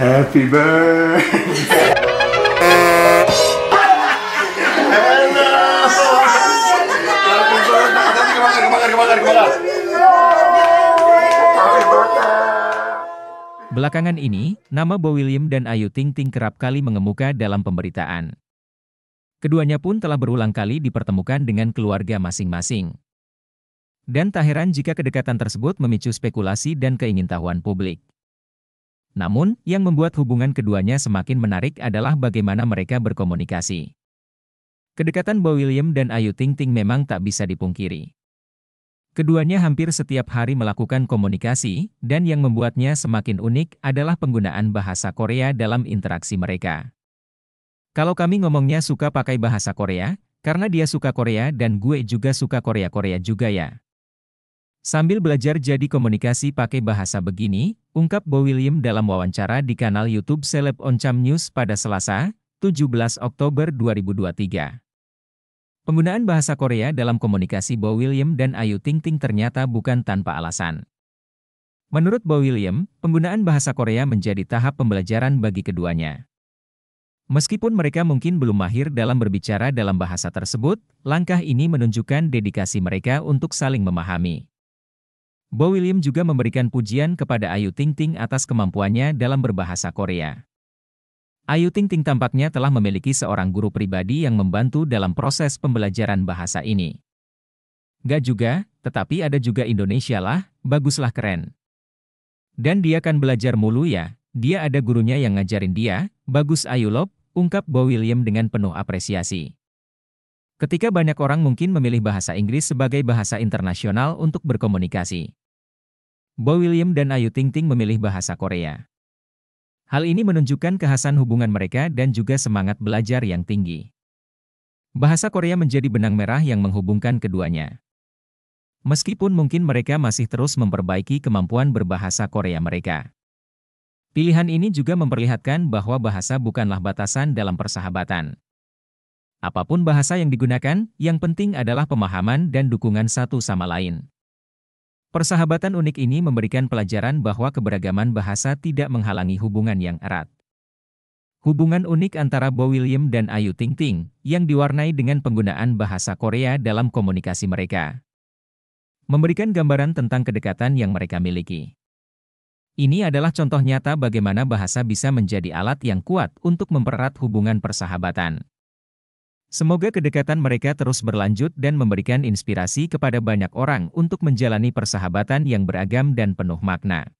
Happy birthday. Belakangan ini, nama Bo William dan Ayu Ting Ting kerap kali mengemuka dalam pemberitaan. Keduanya pun telah berulang kali dipertemukan dengan keluarga masing-masing. Dan tak heran jika kedekatan tersebut memicu spekulasi dan keingintahuan publik. Namun, yang membuat hubungan keduanya semakin menarik adalah bagaimana mereka berkomunikasi. Kedekatan Bo William dan Ayu Ting Ting memang tak bisa dipungkiri. Keduanya hampir setiap hari melakukan komunikasi, dan yang membuatnya semakin unik adalah penggunaan bahasa Korea dalam interaksi mereka. Kalau kami ngomongnya suka pakai bahasa Korea, karena dia suka Korea dan gue juga suka Korea-Korea juga ya. Sambil belajar jadi komunikasi pakai bahasa begini, ungkap Bo William dalam wawancara di kanal YouTube Seleb Oncam News pada Selasa, 17 Oktober 2023. Penggunaan bahasa Korea dalam komunikasi Bo William dan Ayu Ting Ting ternyata bukan tanpa alasan. Menurut Bo William, penggunaan bahasa Korea menjadi tahap pembelajaran bagi keduanya. Meskipun mereka mungkin belum mahir dalam berbicara dalam bahasa tersebut, langkah ini menunjukkan dedikasi mereka untuk saling memahami. Bo William juga memberikan pujian kepada Ayu Ting Ting atas kemampuannya dalam berbahasa Korea. Ayu Ting Ting tampaknya telah memiliki seorang guru pribadi yang membantu dalam proses pembelajaran bahasa ini. Gak juga, tetapi ada juga Indonesia lah, baguslah keren. Dan dia kan belajar mulu ya, dia ada gurunya yang ngajarin dia, bagus Ayu Lop, ungkap Bo William dengan penuh apresiasi. Ketika banyak orang mungkin memilih bahasa Inggris sebagai bahasa internasional untuk berkomunikasi. Bo William dan Ayu Ting Ting memilih bahasa Korea. Hal ini menunjukkan kehasan hubungan mereka dan juga semangat belajar yang tinggi. Bahasa Korea menjadi benang merah yang menghubungkan keduanya. Meskipun mungkin mereka masih terus memperbaiki kemampuan berbahasa Korea mereka. Pilihan ini juga memperlihatkan bahwa bahasa bukanlah batasan dalam persahabatan. Apapun bahasa yang digunakan, yang penting adalah pemahaman dan dukungan satu sama lain. Persahabatan unik ini memberikan pelajaran bahwa keberagaman bahasa tidak menghalangi hubungan yang erat. Hubungan unik antara Bo William dan Ayu Ting Ting, yang diwarnai dengan penggunaan bahasa Korea dalam komunikasi mereka. Memberikan gambaran tentang kedekatan yang mereka miliki. Ini adalah contoh nyata bagaimana bahasa bisa menjadi alat yang kuat untuk mempererat hubungan persahabatan. Semoga kedekatan mereka terus berlanjut dan memberikan inspirasi kepada banyak orang untuk menjalani persahabatan yang beragam dan penuh makna.